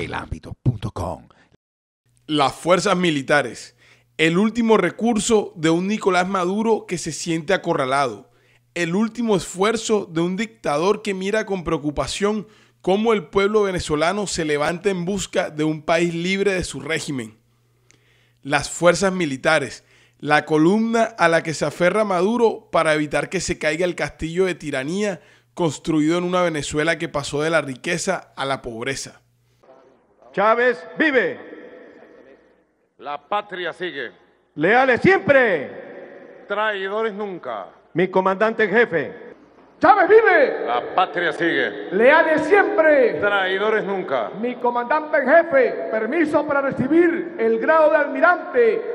elámbito.com. Las fuerzas militares, el último recurso de un Nicolás Maduro que se siente acorralado, el último esfuerzo de un dictador que mira con preocupación cómo el pueblo venezolano se levanta en busca de un país libre de su régimen. Las fuerzas militares, la columna a la que se aferra Maduro para evitar que se caiga el castillo de tiranía construido en una Venezuela que pasó de la riqueza a la pobreza. Chávez vive. La patria sigue. Leales siempre. Traidores nunca. Mi comandante en jefe. Chávez vive. La patria sigue. Leales siempre. Traidores nunca. Mi comandante en jefe. Permiso para recibir el grado de almirante.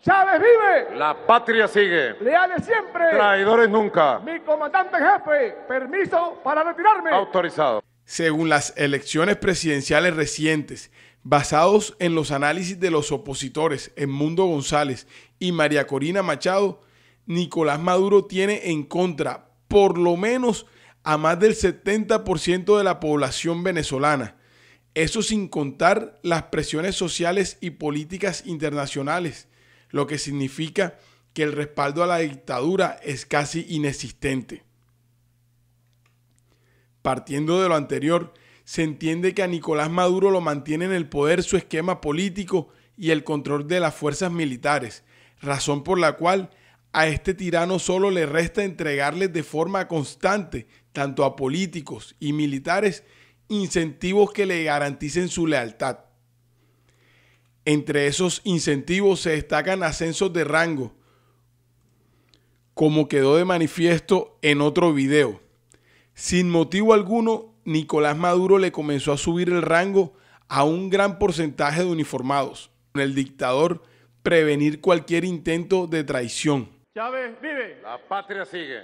Chávez vive. La patria sigue. Leales siempre. Traidores nunca. Mi comandante en jefe. Permiso para retirarme. Autorizado según las elecciones presidenciales recientes, basados en los análisis de los opositores Edmundo González y María Corina Machado, Nicolás Maduro tiene en contra por lo menos a más del 70% de la población venezolana. Eso sin contar las presiones sociales y políticas internacionales, lo que significa que el respaldo a la dictadura es casi inexistente. Partiendo de lo anterior, se entiende que a Nicolás Maduro lo mantiene en el poder su esquema político y el control de las fuerzas militares, razón por la cual a este tirano solo le resta entregarles de forma constante, tanto a políticos y militares, incentivos que le garanticen su lealtad. Entre esos incentivos se destacan ascensos de rango, como quedó de manifiesto en otro video. Sin motivo alguno, Nicolás Maduro le comenzó a subir el rango a un gran porcentaje de uniformados. Con el dictador, prevenir cualquier intento de traición. Chávez, vive. La patria sigue.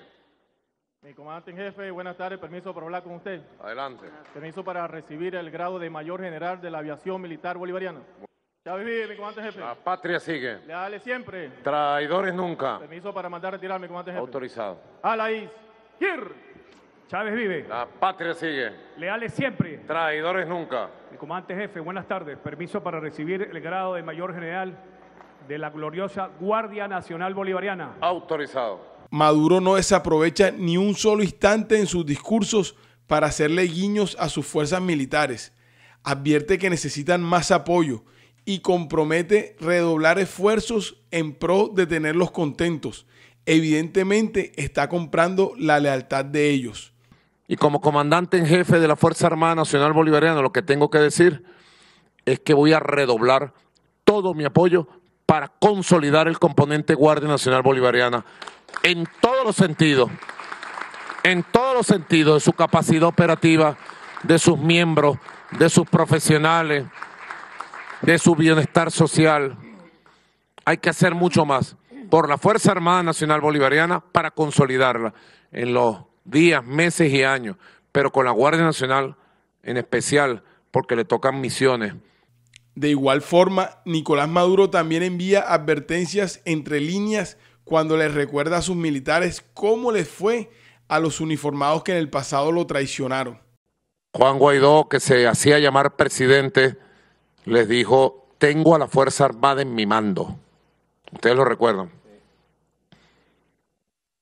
Mi comandante en jefe, buenas tardes. Permiso para hablar con usted. Adelante. Permiso para recibir el grado de mayor general de la aviación militar bolivariana. Chávez vive, mi comandante jefe. La patria sigue. Le dale siempre. Traidores nunca. Permiso para mandar retirar, mi comandante jefe. Autorizado. A la Chávez vive. La patria sigue. Leales siempre. Traidores nunca. comandante jefe, buenas tardes. Permiso para recibir el grado de mayor general de la gloriosa Guardia Nacional Bolivariana. Autorizado. Maduro no desaprovecha ni un solo instante en sus discursos para hacerle guiños a sus fuerzas militares. Advierte que necesitan más apoyo y compromete redoblar esfuerzos en pro de tenerlos contentos. Evidentemente está comprando la lealtad de ellos. Y como comandante en jefe de la Fuerza Armada Nacional Bolivariana, lo que tengo que decir es que voy a redoblar todo mi apoyo para consolidar el componente Guardia Nacional Bolivariana en todos los sentidos, en todos los sentidos de su capacidad operativa, de sus miembros, de sus profesionales, de su bienestar social. Hay que hacer mucho más por la Fuerza Armada Nacional Bolivariana para consolidarla en los días, meses y años, pero con la Guardia Nacional en especial, porque le tocan misiones. De igual forma, Nicolás Maduro también envía advertencias entre líneas cuando les recuerda a sus militares cómo les fue a los uniformados que en el pasado lo traicionaron. Juan Guaidó, que se hacía llamar presidente, les dijo, tengo a la Fuerza Armada en mi mando. Ustedes lo recuerdan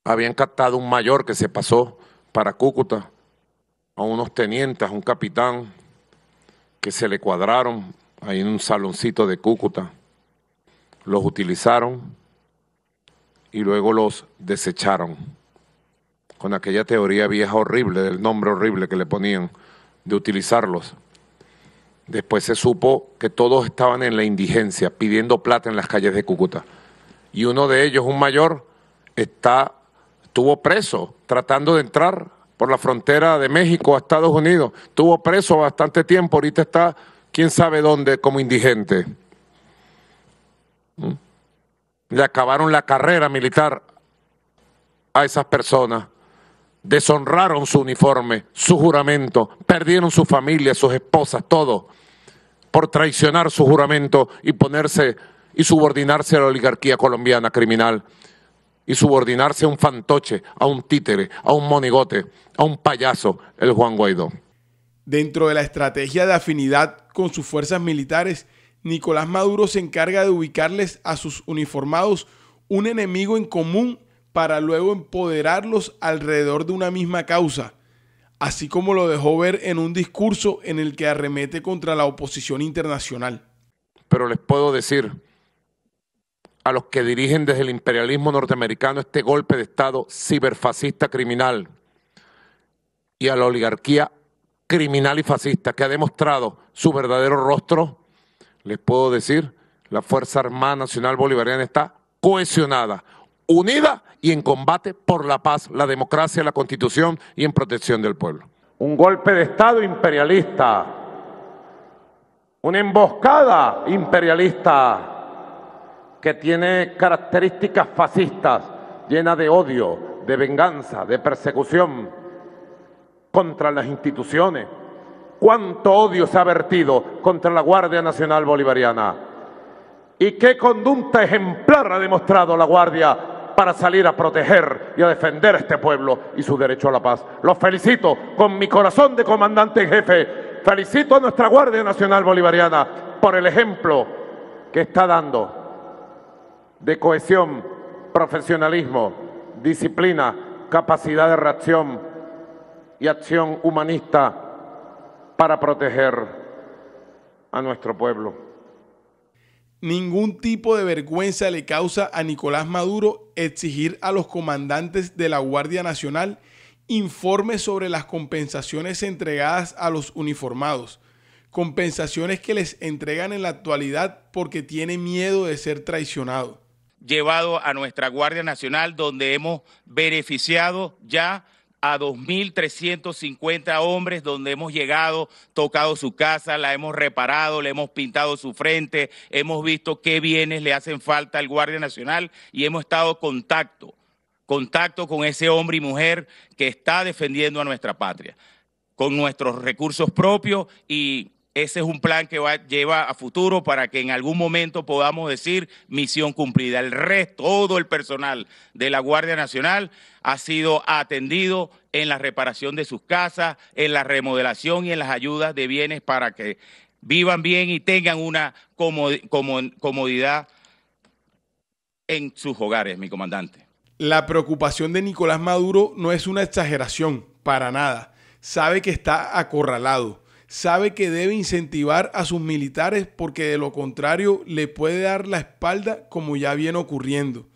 habían captado un mayor que se pasó para Cúcuta, a unos tenientes, a un capitán, que se le cuadraron ahí en un saloncito de Cúcuta. Los utilizaron y luego los desecharon. Con aquella teoría vieja horrible, del nombre horrible que le ponían, de utilizarlos. Después se supo que todos estaban en la indigencia, pidiendo plata en las calles de Cúcuta. Y uno de ellos, un mayor, está Estuvo preso tratando de entrar por la frontera de México a Estados Unidos. Estuvo preso bastante tiempo, ahorita está quién sabe dónde como indigente. ¿Mm? Le acabaron la carrera militar a esas personas. Deshonraron su uniforme, su juramento, perdieron su familia, sus esposas, todo, por traicionar su juramento y ponerse y subordinarse a la oligarquía colombiana criminal y subordinarse a un fantoche, a un títere, a un monigote, a un payaso, el Juan Guaidó. Dentro de la estrategia de afinidad con sus fuerzas militares, Nicolás Maduro se encarga de ubicarles a sus uniformados un enemigo en común para luego empoderarlos alrededor de una misma causa, así como lo dejó ver en un discurso en el que arremete contra la oposición internacional. Pero les puedo decir a los que dirigen desde el imperialismo norteamericano este golpe de Estado ciberfascista criminal y a la oligarquía criminal y fascista que ha demostrado su verdadero rostro, les puedo decir, la Fuerza Armada Nacional Bolivariana está cohesionada, unida y en combate por la paz, la democracia, la constitución y en protección del pueblo. Un golpe de Estado imperialista, una emboscada imperialista que tiene características fascistas, llena de odio, de venganza, de persecución contra las instituciones. ¿Cuánto odio se ha vertido contra la Guardia Nacional Bolivariana? ¿Y qué conducta ejemplar ha demostrado la Guardia para salir a proteger y a defender a este pueblo y su derecho a la paz? Los felicito con mi corazón de comandante en jefe. Felicito a nuestra Guardia Nacional Bolivariana por el ejemplo que está dando de cohesión, profesionalismo, disciplina, capacidad de reacción y acción humanista para proteger a nuestro pueblo. Ningún tipo de vergüenza le causa a Nicolás Maduro exigir a los comandantes de la Guardia Nacional informes sobre las compensaciones entregadas a los uniformados, compensaciones que les entregan en la actualidad porque tiene miedo de ser traicionado llevado a nuestra Guardia Nacional, donde hemos beneficiado ya a 2.350 hombres, donde hemos llegado, tocado su casa, la hemos reparado, le hemos pintado su frente, hemos visto qué bienes le hacen falta al Guardia Nacional y hemos estado en contacto, contacto con ese hombre y mujer que está defendiendo a nuestra patria, con nuestros recursos propios y ese es un plan que lleva a futuro para que en algún momento podamos decir misión cumplida. El resto, todo el personal de la Guardia Nacional ha sido atendido en la reparación de sus casas, en la remodelación y en las ayudas de bienes para que vivan bien y tengan una comodidad en sus hogares, mi comandante. La preocupación de Nicolás Maduro no es una exageración, para nada. Sabe que está acorralado sabe que debe incentivar a sus militares porque de lo contrario le puede dar la espalda como ya viene ocurriendo.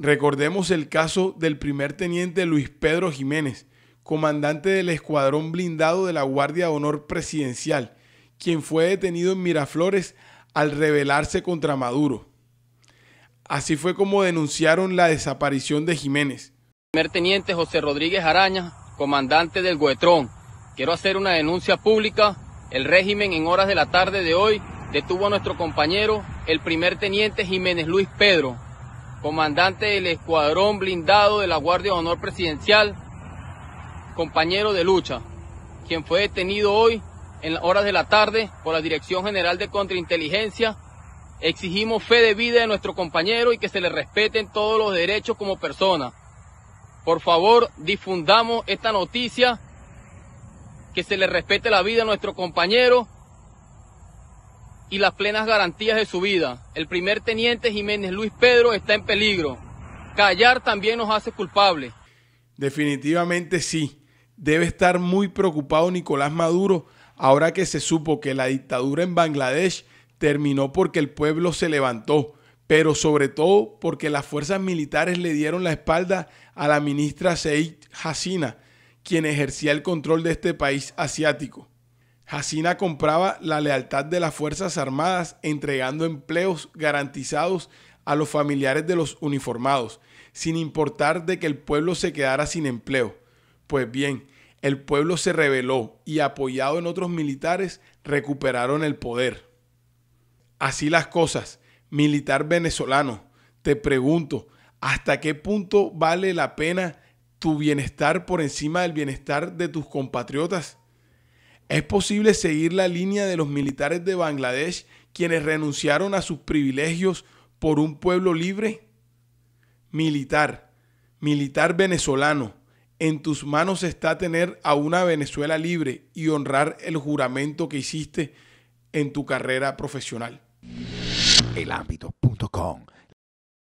Recordemos el caso del primer teniente Luis Pedro Jiménez, comandante del escuadrón blindado de la Guardia de Honor Presidencial, quien fue detenido en Miraflores al rebelarse contra Maduro. Así fue como denunciaron la desaparición de Jiménez. El primer teniente José Rodríguez Araña, comandante del Guetrón, Quiero hacer una denuncia pública. El régimen en horas de la tarde de hoy detuvo a nuestro compañero, el primer teniente Jiménez Luis Pedro, comandante del escuadrón blindado de la Guardia de Honor Presidencial, compañero de lucha, quien fue detenido hoy en horas de la tarde por la Dirección General de Contrainteligencia. Exigimos fe de vida de nuestro compañero y que se le respeten todos los derechos como persona. Por favor, difundamos esta noticia que se le respete la vida a nuestro compañero y las plenas garantías de su vida. El primer teniente Jiménez Luis Pedro está en peligro. Callar también nos hace culpables. Definitivamente sí. Debe estar muy preocupado Nicolás Maduro ahora que se supo que la dictadura en Bangladesh terminó porque el pueblo se levantó, pero sobre todo porque las fuerzas militares le dieron la espalda a la ministra Seid Hasina quien ejercía el control de este país asiático. Jacina compraba la lealtad de las Fuerzas Armadas entregando empleos garantizados a los familiares de los uniformados, sin importar de que el pueblo se quedara sin empleo. Pues bien, el pueblo se rebeló y apoyado en otros militares recuperaron el poder. Así las cosas, militar venezolano, te pregunto, ¿hasta qué punto vale la pena tu bienestar por encima del bienestar de tus compatriotas? ¿Es posible seguir la línea de los militares de Bangladesh quienes renunciaron a sus privilegios por un pueblo libre? Militar, militar venezolano, en tus manos está tener a una Venezuela libre y honrar el juramento que hiciste en tu carrera profesional. Elámbito.com